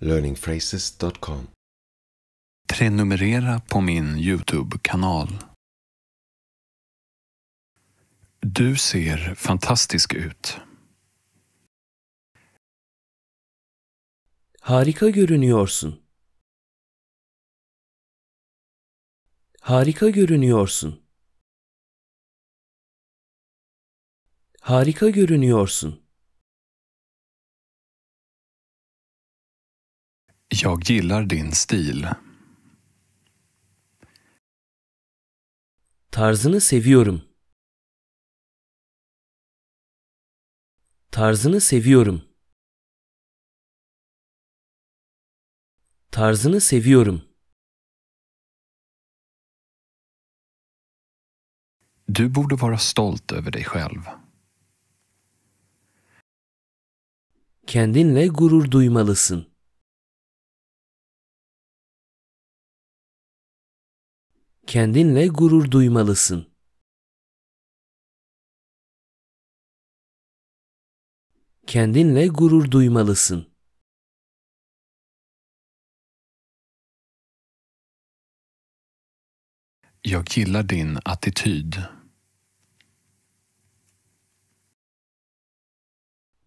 learningphrases.com Prenumerera på min Youtube-kanal. Du ser fantastisk ut. Harika görünüyorsun. Harika görünüyorsun. Harika görünüyorsun. Jag gillar din stil. Tarzını seviyorum. Tarzını seviyorum. Tarzını seviyorum. Du borde vara stolt över dig själv. Kendinle gurur duymalısın. kendinle gurur duymalısın. Kendinle gurur duymalısın. Jag gillar din attityd.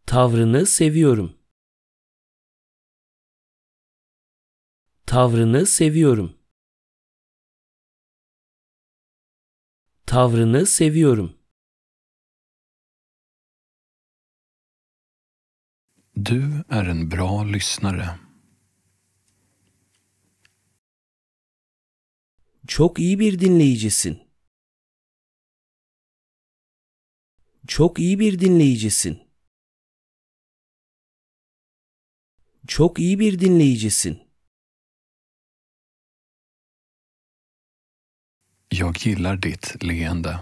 Tavrını seviyorum. Tavrını seviyorum. Tavrını seviyorum. Du är en bra lyssnare. Çok iyi bir dinleyicisin. Çok iyi bir dinleyicisin. Çok iyi bir dinleyicisin. Jag gillar ditt leende.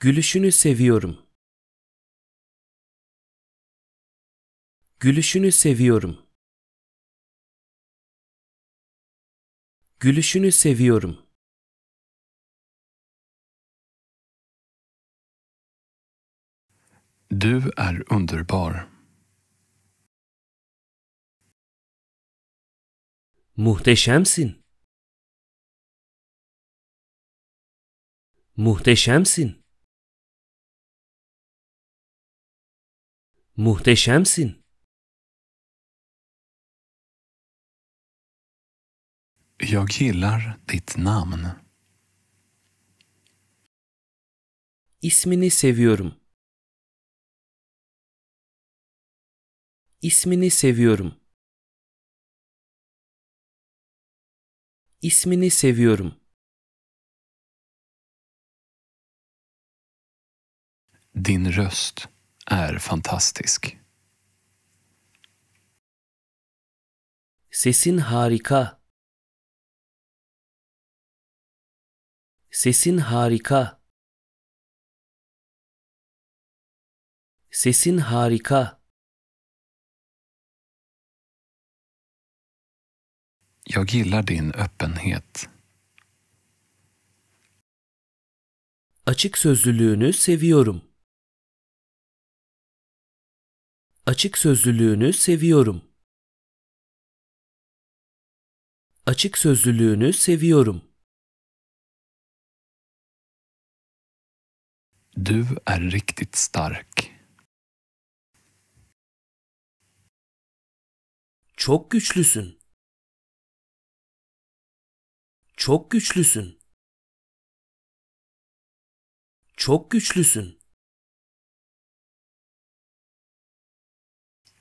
Gülüşünü seviyorum. Gülüşünü seviyorum. Gülüşünü seviyorum. Du är underbar. Muhteşemsin. Muhteşemsin. Muhteşemsin. Jag gillar ditt namn. İsmini seviyorum. İsmini seviyorum. İsmini seviyorum. Din röst är fantastisk. Sesin harika. Sesin harika. Sesin harika. Jag gillar din öppenhet. Açık sözlülüğünü seviyorum. Açık sözlülüğünü seviyorum. Açık sözlülüğünü seviyorum. Du är er riktigt stark. Çok güçlüsün. Çok güçlüsün. Çok güçlüsün.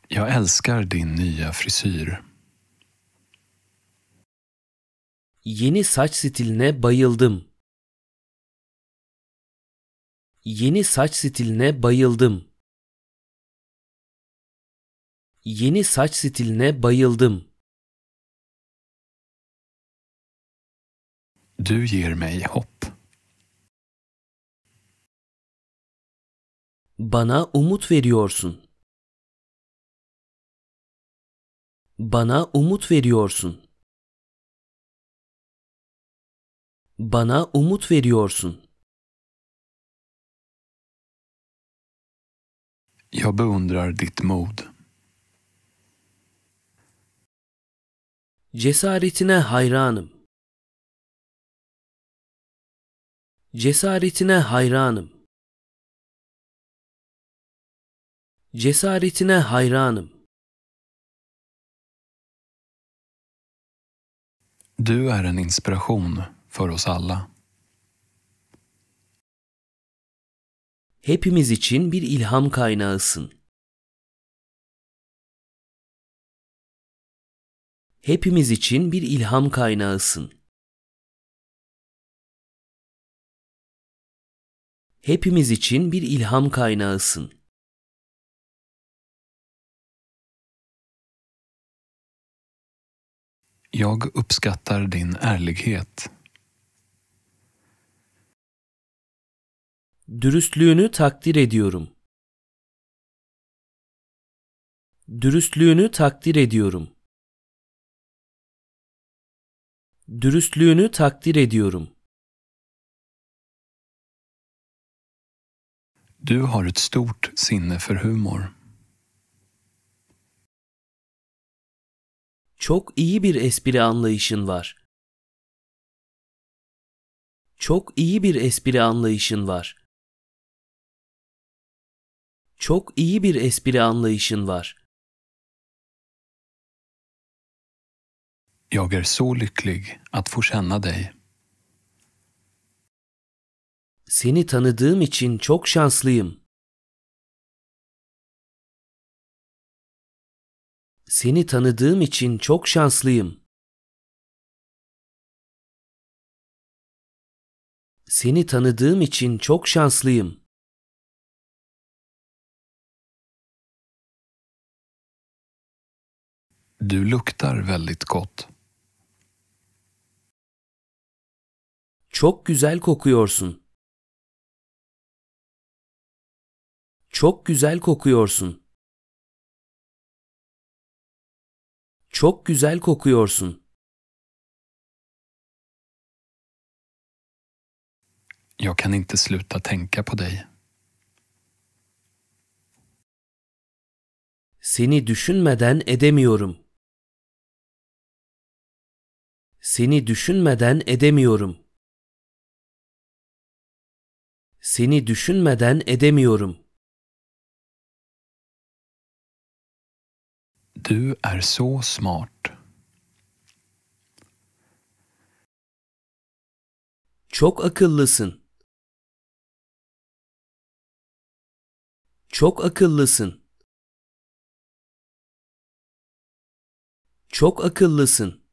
Jag älskar din nya frisyr. Yeni saç stiline bayıldım. Yeni saç stiline bayıldım. Yeni saç stiline bayıldım. Du ger mig hopp. Bana umut veriyorsun. Bana umut veriyorsun. Bana umut veriyorsun. Jag beundrar ditt mod. Cesaretine hayranım. Cesaretine hayranım. Cesaretine hayranım. Du är en inspiration för oss alla. Hepimiz için bir ilham kaynağısın. Hepimiz için bir ilham kaynağısın. Hepimiz için bir ilham kaynağısın. Jag uppskattar din ärlighet. Dürüstlüğünü takdir ediyorum. Dürüstlüğünü takdir ediyorum. Dürüstlüğünü takdir ediyorum. Du har ett stort sinne för humor. Çok iyi bir espri anlayışın var. Çok iyi bir espri anlayışın var. Çok iyi bir espri anlayışın var. Jag är så lycklig att få känna dig. Seni tanıdığım için çok şanslıyım. Seni tanıdığım için çok şanslıyım. Seni tanıdığım için çok şanslıyım. Du luktar väldigt gott. Çok güzel kokuyorsun. Çok güzel kokuyorsun. Çok güzel kokuyorsun. Jag kan inte sluta tänka på dig. Seni düşünmeden edemiyorum. Seni düşünmeden edemiyorum. Seni düşünmeden edemiyorum. Du är så smart. Çok akıllısın. Çok akıllısın. Çok akıllısın.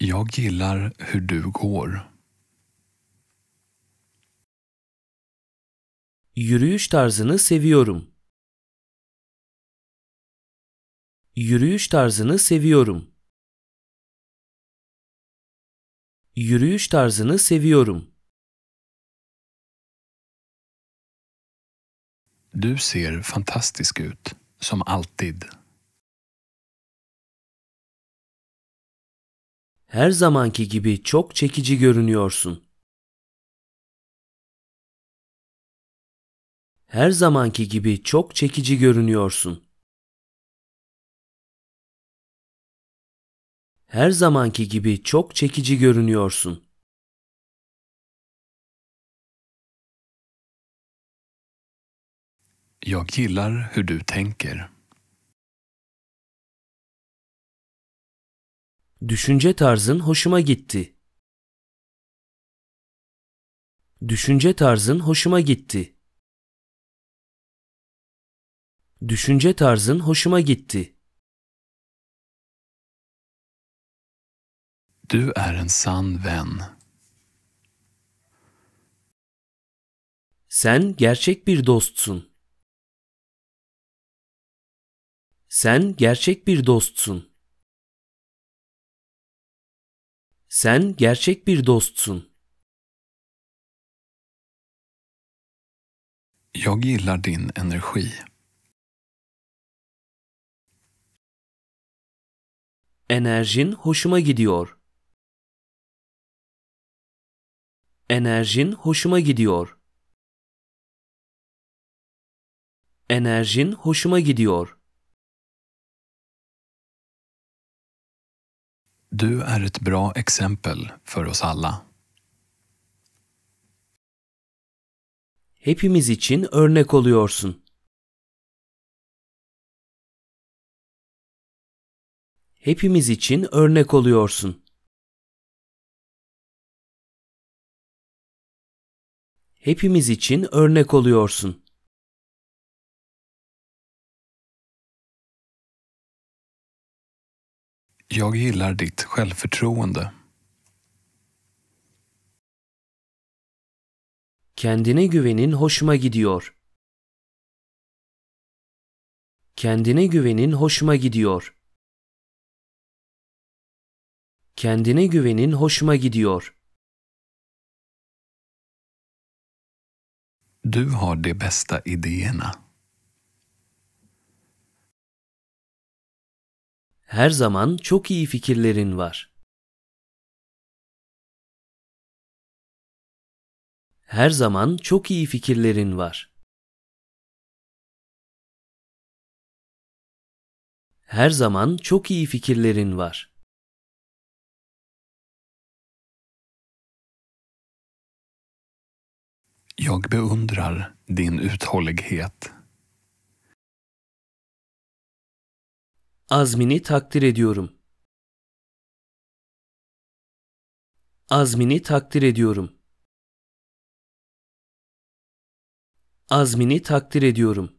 Jag gillar hur du går. Yürüyüş tarzını seviyorum. Yürüyüş tarzını seviyorum. Yürüyüş tarzını seviyorum. Du ser fantastisk ut, som alltid. Her zamanki gibi çok çekici görünüyorsun. her zamanki gibi çok çekici görünüyorsun. Her zamanki gibi çok çekici görünüyorsun. Jag gillar hur du tänker. Düşünce tarzın hoşuma gitti. Düşünce tarzın hoşuma gitti. Düşünce tarzın hoşuma gitti. Du är en sann vän. Sen gerçek bir dostsun. Sen gerçek bir dostsun. Sen gerçek bir dostsun. Jag gillar din energi. Enerjin hoşuma gidiyor. Enerjin hoşuma gidiyor. Enerjin hoşuma gidiyor. Du är ett bra exempel för oss alla. Hepimiz için örnek oluyorsun. hepimiz için örnek oluyorsun. Hepimiz için örnek oluyorsun. Jag gillar ditt självförtroende. Kendine güvenin hoşuma gidiyor. Kendine güvenin hoşuma gidiyor. Kendine güvenin hoşuma gidiyor. Du har de bästa idéerna. Her zaman çok iyi fikirlerin var. Her zaman çok iyi fikirlerin var. Her zaman çok iyi fikirlerin var. Jag beundrar din uthållighet. Azmini takdir ediyorum. Azmini takdir ediyorum. Azmini takdir ediyorum.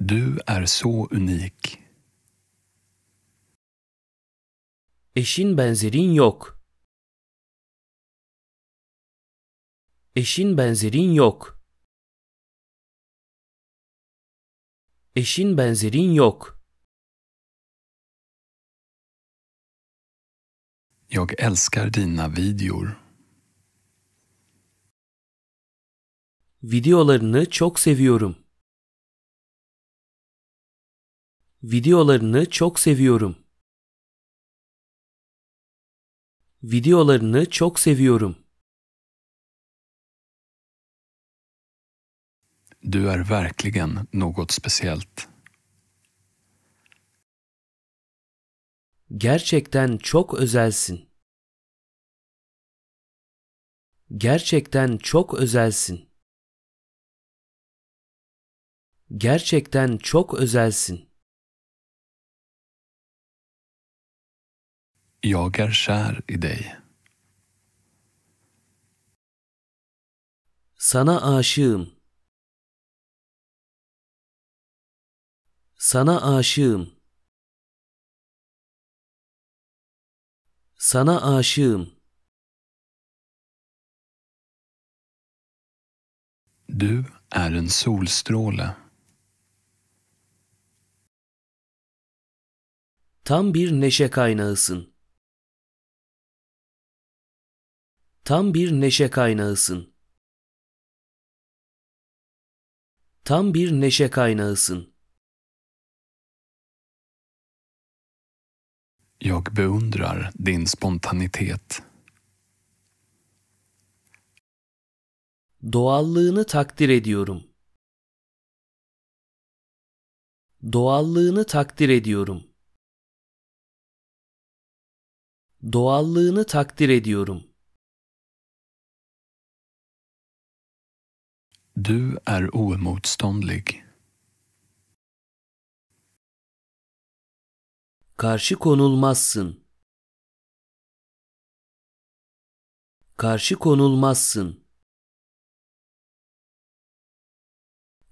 Du är så unik. Eşin benzerin yok. Eşin benzerin yok. Eşin benzerin yok. Jag älskar dina videor. Videolarını çok seviyorum. Videolarını çok seviyorum. Videolarını çok seviyorum. Du är verkligen något speciellt. Gerçekten çok özelsin. Gerçekten çok özelsin. Gerçekten çok özelsin. Jag är kär i dig. Sana aşığım. Sana aşığım. Sana aşığım. Du är en solstråle. Tam bir neşe kaynağısın. Tam bir neşe kaynağısın. Tam bir neşe kaynağısın. Jag beundrar din spontanitet. Doğallığını takdir ediyorum. Doğallığını takdir ediyorum. Doğallığını takdir ediyorum. Du är oemotståndlig. Karşı konulmazsın. Karşı konulmazsın.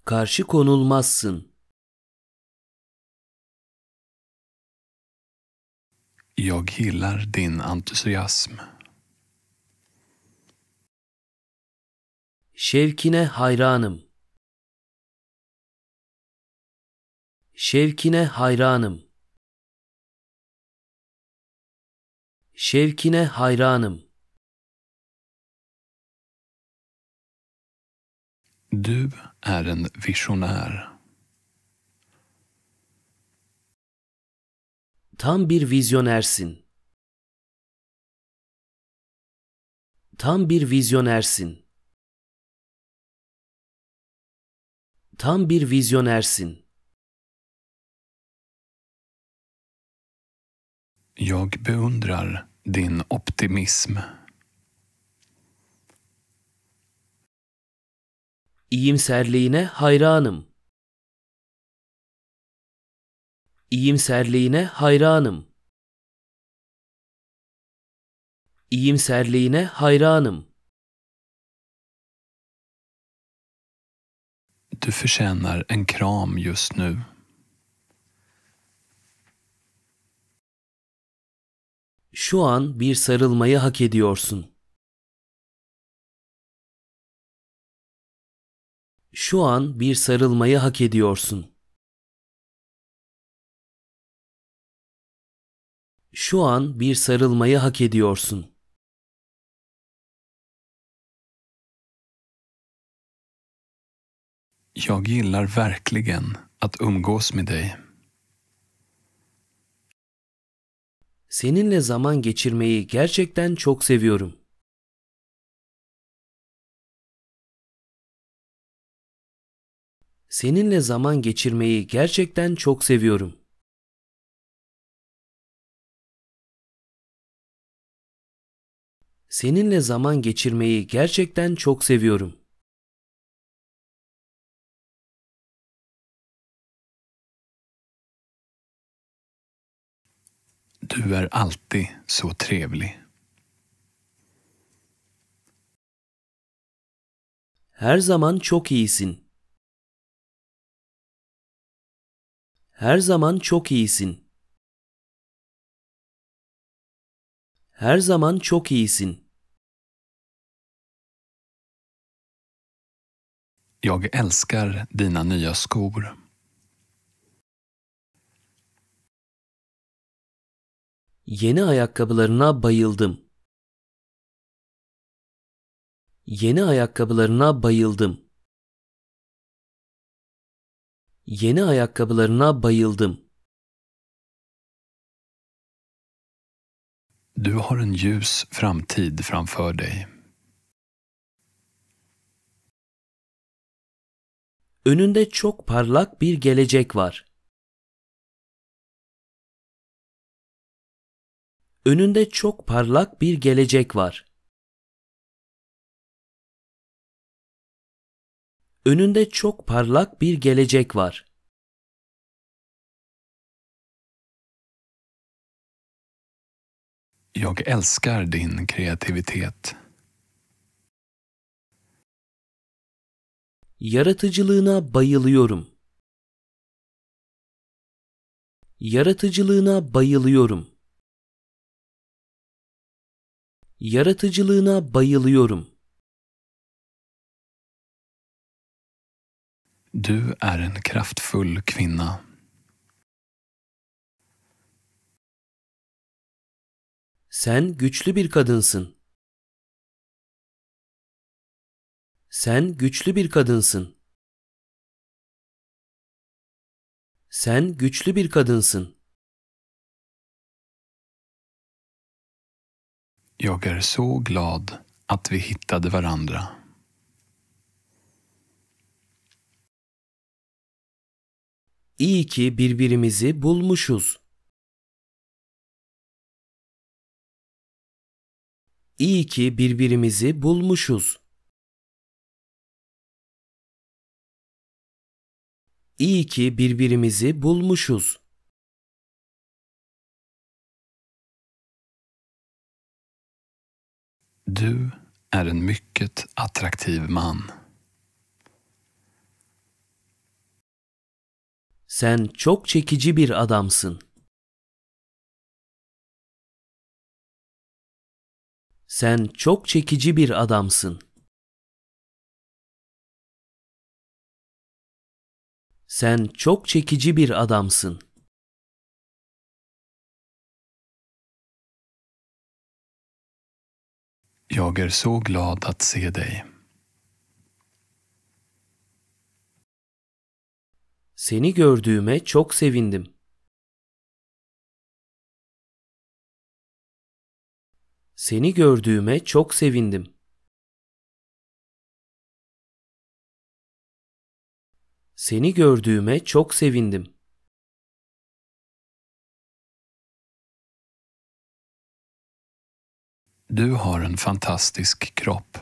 Karşı konulmazsın. Jag gillar din entusiasm. Şevkine hayranım. Şevkine hayranım. şevkine hayranım. Du är en visionär. Tam bir vizyonersin. Tam bir vizyonersin. Tam bir vizyonersin. Jag beundrar din optimism. İyimserliğine hayranım. İyimserliğine hayranım. İyimserliğine hayranım. Du förtjänar en kram just nu. şu an bir sarılmayı hak ediyorsun. Şu an bir sarılmayı hak ediyorsun. Şu an bir sarılmayı hak ediyorsun. Jag gillar verkligen att umgås med dig. Seninle zaman geçirmeyi gerçekten çok seviyorum. Seninle zaman geçirmeyi gerçekten çok seviyorum. Seninle zaman geçirmeyi gerçekten çok seviyorum. Du är alltid så trevlig. Her zaman çok iyisin. Her zaman çok iyisin. Her zaman çok iyisin. Jag älskar dina nya skor. Yeni ayakkabılarına bayıldım. Yeni ayakkabılarına bayıldım. Yeni ayakkabılarına bayıldım. Du har en ljus framtid framför dig. Önünde çok parlak bir gelecek var. önünde çok parlak bir gelecek var. Önünde çok parlak bir gelecek var. Jag älskar din kreativitet. Yaratıcılığına bayılıyorum. Yaratıcılığına bayılıyorum. Yaratıcılığına bayılıyorum. Du är en kraftfull kvinna. Sen güçlü bir kadınsın. Sen güçlü bir kadınsın. Sen güçlü bir kadınsın. Jag är så glad att vi hittade varandra. İyi ki birbirimizi bulmuşuz. İyi ki birbirimizi bulmuşuz. İyi ki birbirimizi bulmuşuz. Du är en mycket attraktiv man. Sen çok çekici bir adamsın. Sen çok çekici bir adamsın. Sen çok çekici bir adamsın. Jag är så glad att se dig. Seni gördüğüme çok sevindim. Seni gördüğüme çok sevindim. Seni gördüğüme çok sevindim. Du har en fantastisk kropp.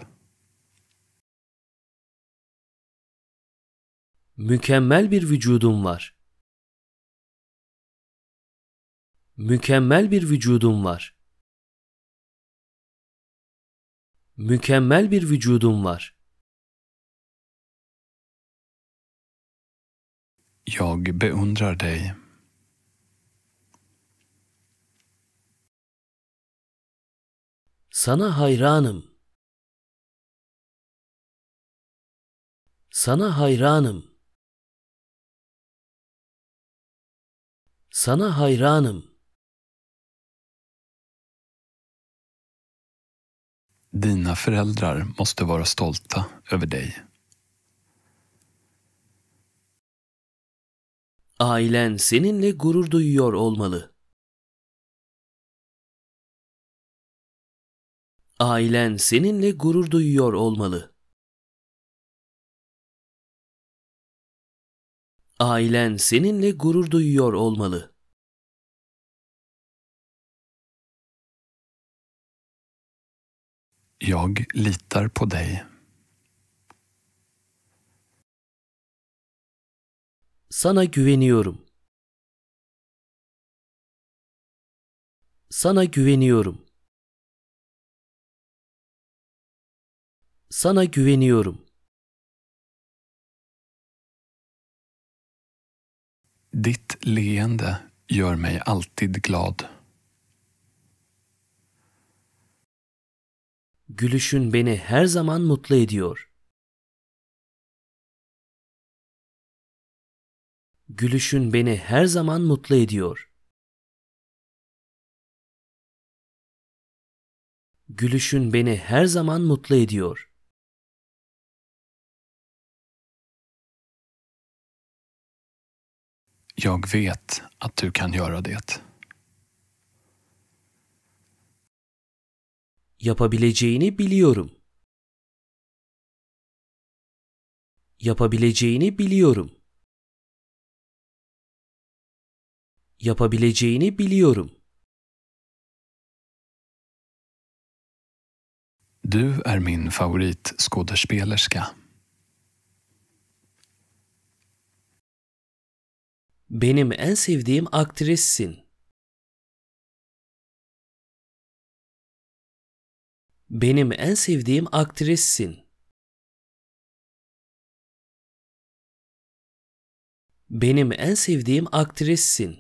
Mükemmel bir vücudum var. Mükemmel bir vücudum var. Mükemmel bir vücudum var. Jag beundrar dig. Sana hayranım. Sana hayranım. Sana hayranım. Dina föräldrar måste vara stolta över dig. Ailen seninle gurur duyuyor olmalı. Ailen seninle gurur duyuyor olmalı. Ailen seninle gurur duyuyor olmalı. Jag litar på dig. Sana güveniyorum. Sana güveniyorum. Sana güveniyorum. Ditt leende gör mig alltid glad. Gülüşün beni her zaman mutlu ediyor. Gülüşün beni her zaman mutlu ediyor. Gülüşün beni her zaman mutlu ediyor. Jag vet att du kan göra det. Yapabileceğini biliyorum. Yapabileceğini biliyorum. Yapabileceğini biliyorum. Du är min favoritskådespelerska. Benim en sevdiğim aktrissin. Benim en sevdiğim aktrissin. Benim en sevdiğim aktrissin.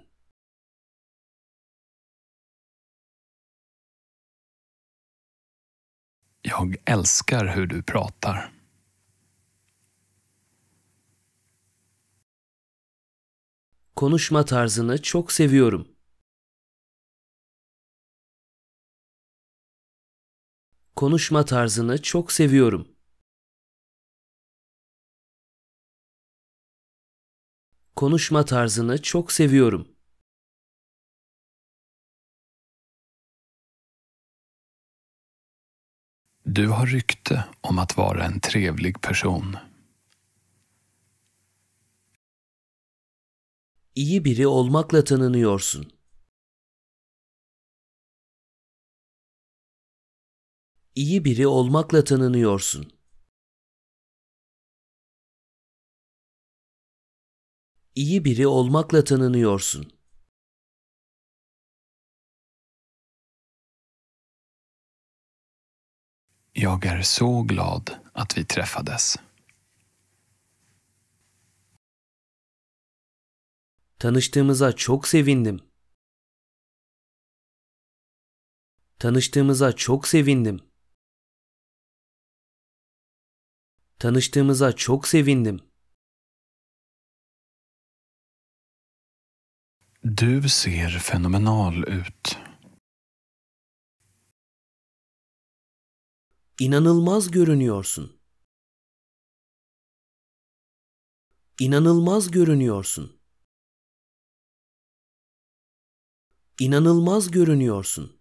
Jag älskar hur du pratar. konuşma tarzını çok seviyorum. Konuşma tarzını çok seviyorum. Konuşma tarzını çok seviyorum. Du har rykte om att vara en trevlig person. iyi biri olmakla tanınıyorsun. İyi biri olmakla tanınıyorsun. İyi biri olmakla tanınıyorsun. Jag är så glad att vi träffades. Tanıştığımıza çok sevindim. Tanıştığımıza çok sevindim. Tanıştığımıza çok sevindim. Du ser fenomenal ut. İnanılmaz görünüyorsun. İnanılmaz görünüyorsun. İnanılmaz görünüyorsun.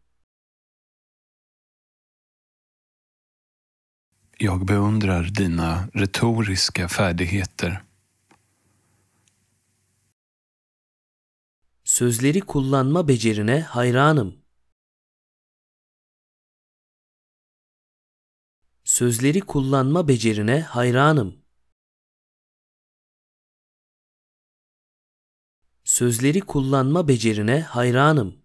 Jag beundrar dina retoriska färdigheter. Sözleri kullanma becerine hayranım. Sözleri kullanma becerine hayranım. sözleri kullanma becerine hayranım.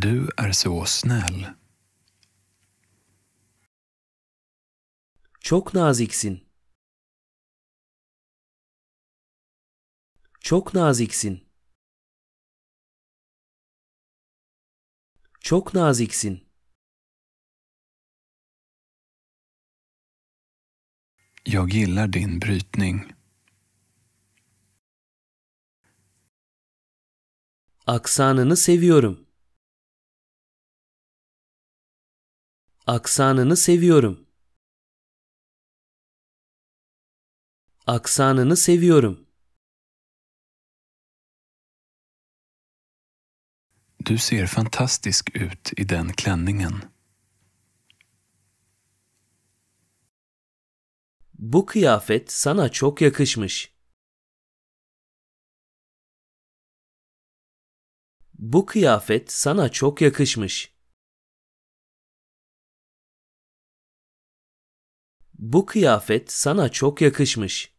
Du är så snäll. Çok naziksin. Çok naziksin. Çok naziksin. Jag gillar din brytning. Aksanını seviyorum. Aksanını seviyorum. Aksanını seviyorum. Du ser fantastisk ut i den klänningen. Bu kıyafet sana çok yakışmış. Bu kıyafet sana çok yakışmış. Bu kıyafet sana çok yakışmış.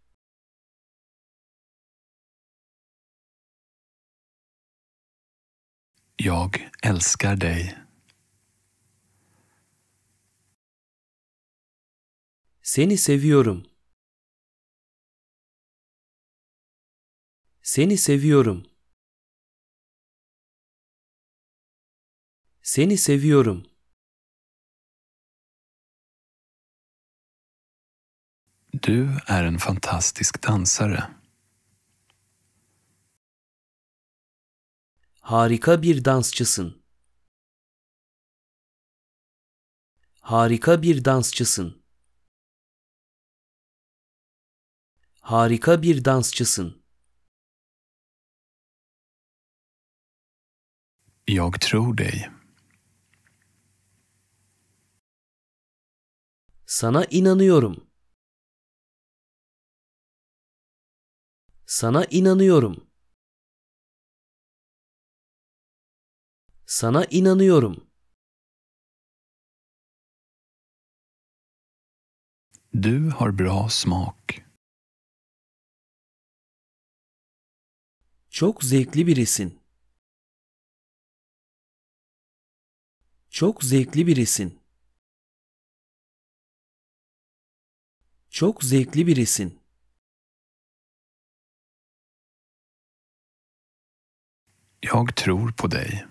Jag älskar dig. Seni seviyorum. Seni seviyorum. Seni seviyorum. Du är en fantastisk dansare. Harika bir dansçısın. Harika bir dansçısın. Harika bir dansçısın. Jag tror dig. Sana inanıyorum. Sana inanıyorum. Sana inanıyorum. Du har bra smak. Çok zevkli birisin. Çok zevkli birisin. Çok zevkli birisin. Jag tror på dig.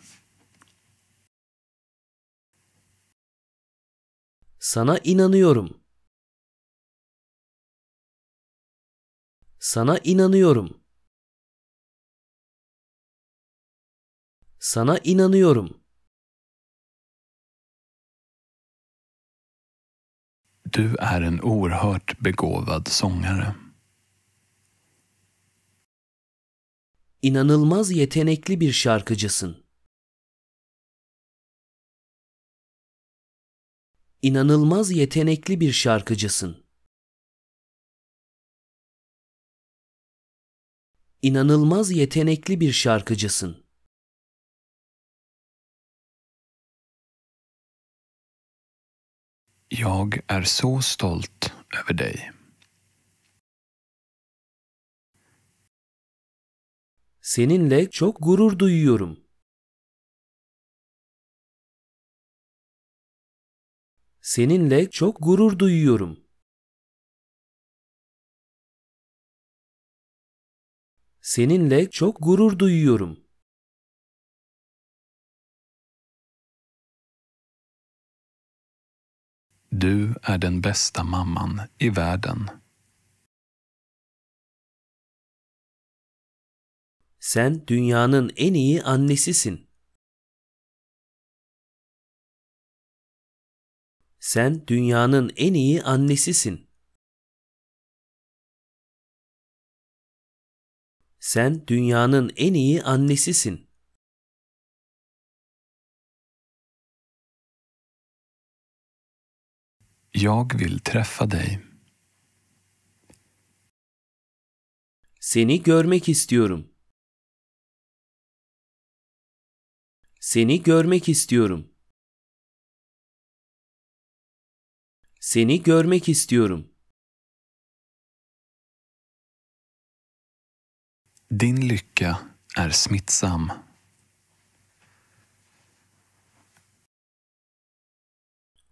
Sana inanıyorum. Sana inanıyorum. Sana inanıyorum. Du är en oerhört begåvad sångare. İnanılmaz yetenekli bir şarkıcısın. İnanılmaz yetenekli bir şarkıcısın. İnanılmaz yetenekli bir şarkıcısın. Jag är så stolt över dig. Seninle çok gurur duyuyorum. Seninle çok gurur duyuyorum. Seninle çok gurur duyuyorum. Du är den bästa mamman i världen. Sen dünyanın en iyi annesisin. Sen dünyanın en iyi annesisin. Sen dünyanın en iyi annesisin. Jag vill träffa dig. Seni görmek istiyorum. Seni görmek istiyorum. Seni görmek istiyorum. Din lycka är smittsam.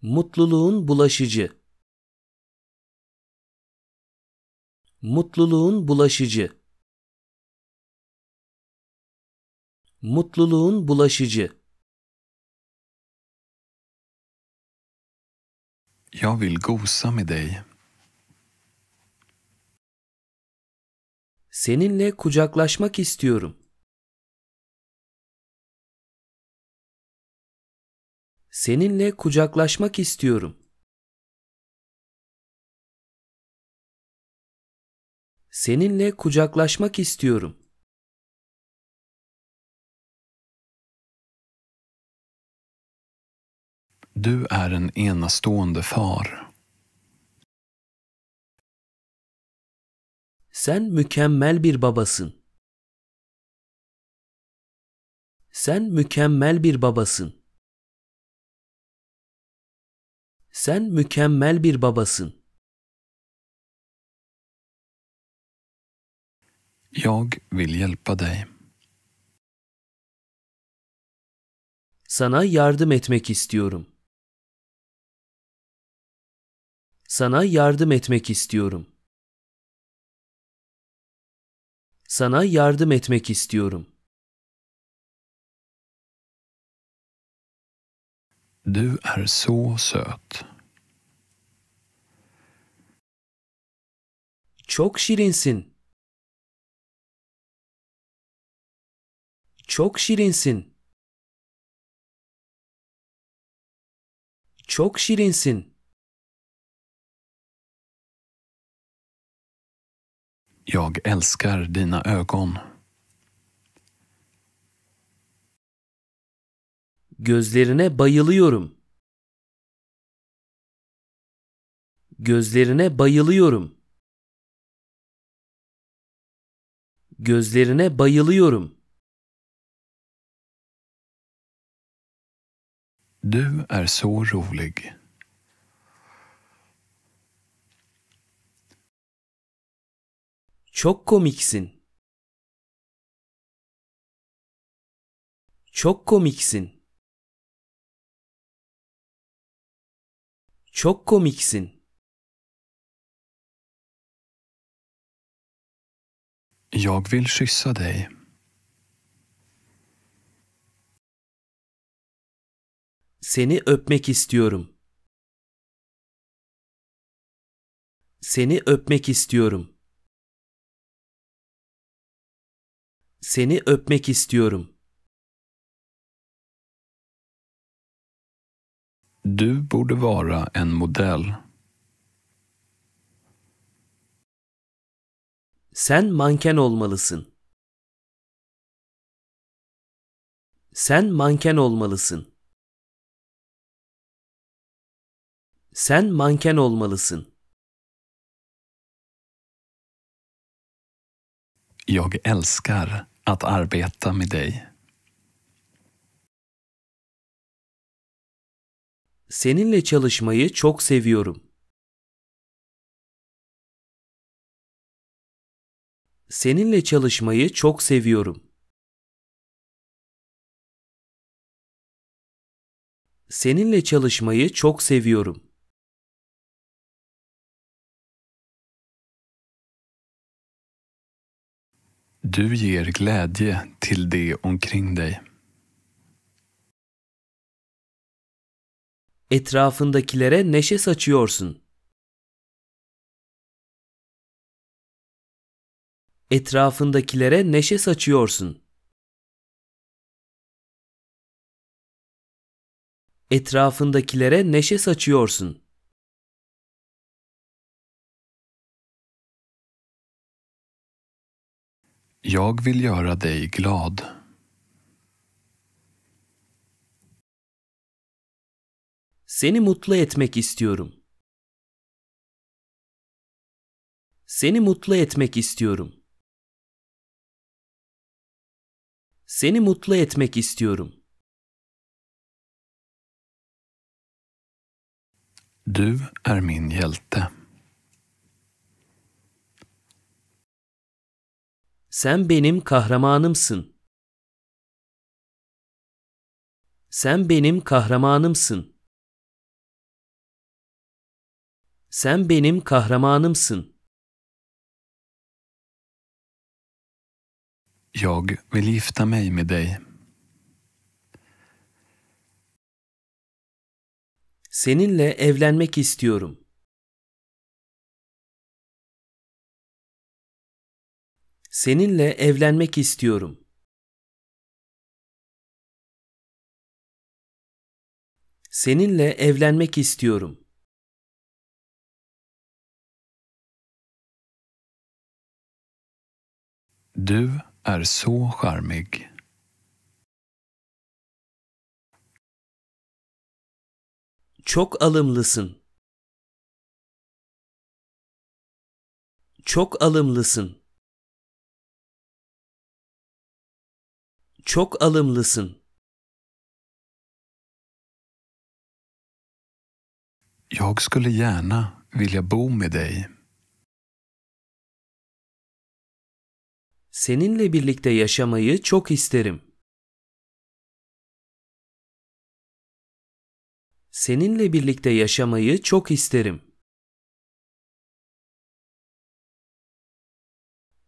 Mutluluğun bulaşıcı. Mutluluğun bulaşıcı. Mutluluğun bulaşıcı. Jag vill gosa med dig. Seninle kucaklaşmak istiyorum. Seninle kucaklaşmak istiyorum. Seninle kucaklaşmak istiyorum. Du är en enastående far. Sen mükemmel bir babasın. Sen mükemmel bir babasın. Sen mükemmel bir babasın. Jag vill hjälpa dig. Sana yardım etmek istiyorum. Sana yardım etmek istiyorum. Sana yardım etmek istiyorum. Du är så söt. Çok şirinsin. Çok şirinsin. Çok şirinsin. Jag älskar dina ögon. Gözlerine bayılıyorum. Gözlerine bayılıyorum. Gözlerine bayılıyorum. Du är så rolig. Çok komiksin. Çok komiksin. Çok komiksin. Jag vill kyssa dig. Seni öpmek istiyorum. Seni öpmek istiyorum. Seni öpmek istiyorum. Du borde vara en modell. Sen manken olmalısın. Sen manken olmalısın. Sen manken olmalısın. Jag älskar att arbeta med dig. Seninle çalışmayı çok seviyorum. Seninle çalışmayı çok seviyorum. Seninle çalışmayı çok seviyorum. Du ger glädje till de omkring dig. etrafındakilere neşe saçıyorsun. Etrafındakilere neşe saçıyorsun. Etrafındakilere neşe saçıyorsun. Jag vill göra dig glad. Seni mutlu etmek istiyorum. Seni mutlu etmek istiyorum. Seni mutlu etmek istiyorum. Du är min hjälte. Sen benim kahramanımsın. Sen benim kahramanımsın. Sen benim kahramanımsın. Jag vill gifta mig med dig. Seninle evlenmek istiyorum. Seninle evlenmek istiyorum. Seninle evlenmek istiyorum. Du är så charmig. Çok alımlısın. Çok alımlısın. Çok alımlısın. Jag skulle gärna vilja bo med dig. Seninle birlikte yaşamayı çok isterim. Seninle birlikte yaşamayı çok isterim.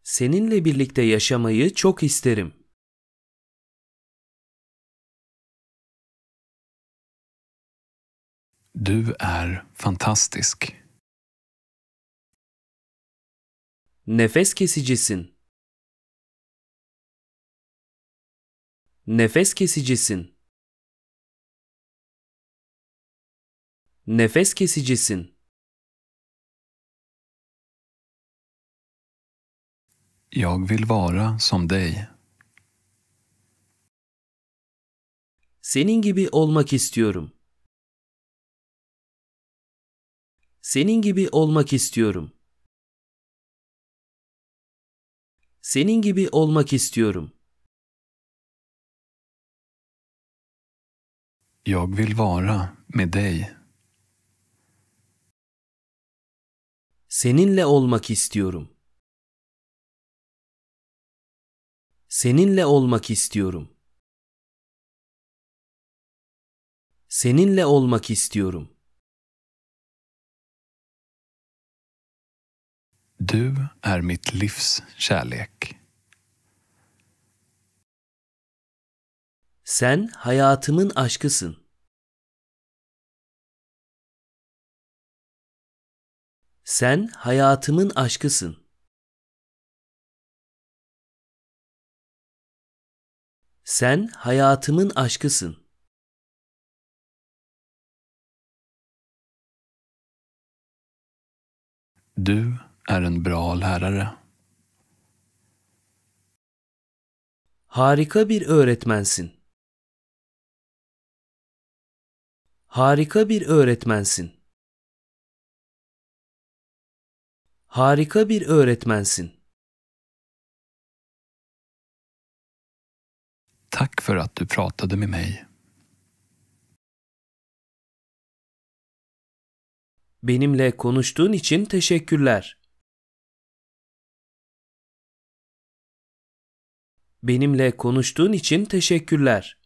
Seninle birlikte yaşamayı çok isterim. Du är fantastisk. Nefes kesicisin. Nefes kesicisin. Nefes kesicisin. Jag vill vara som dig. Senin gibi olmak istiyorum. Senin gibi olmak istiyorum. Senin gibi olmak istiyorum. Jag vill vara med dig. Seninle olmak istiyorum. Seninle olmak istiyorum. Seninle olmak istiyorum. Du är mitt livs kärlek. Sen hayatımın aşkısın. Sen hayatımın aşkısın. Sen hayatımın aşkısın. Du är en bra lärare. Harika bir öğretmensin. Harika bir öğretmensin. Harika bir öğretmensin. Tack för att du pratade med mig. Benimle konuştuğun için teşekkürler. Benimle konuştuğun için teşekkürler.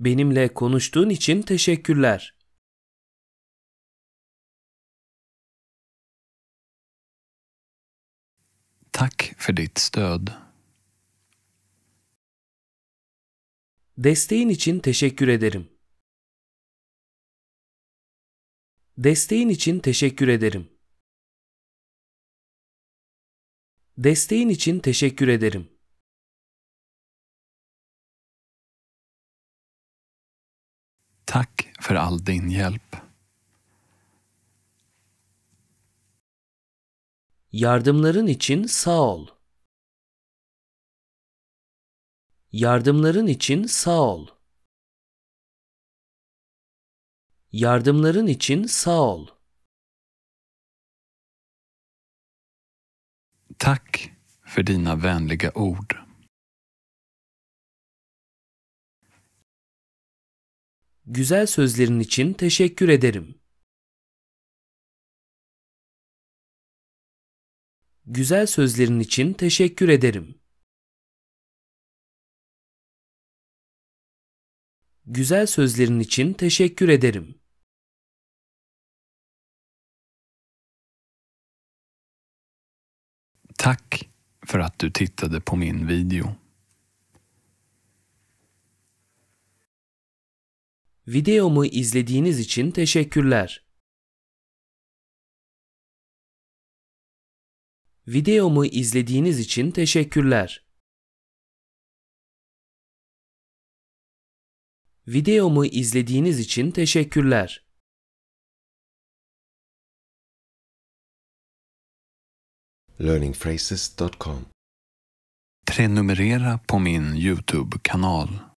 Benimle konuştuğun için teşekkürler. Tack för ditt stöd. Desteğin için teşekkür ederim. Desteğin için teşekkür ederim. Desteğin için teşekkür ederim. Tack för all din hjälp. Yardımların için sağ ol. Yardımların için sağ ol. Yardımların için sağ ol. Tack för dina vänliga ord. güzel sözlerin için teşekkür ederim. Güzel sözlerin için teşekkür ederim. Güzel sözlerin için teşekkür ederim. Tack för att du tittade på min video. Videomu izlediğiniz için teşekkürler. Videomu izlediğiniz için teşekkürler. Videomu izlediğiniz için teşekkürler. learningphrases.com Prenumerera på min Youtube-kanal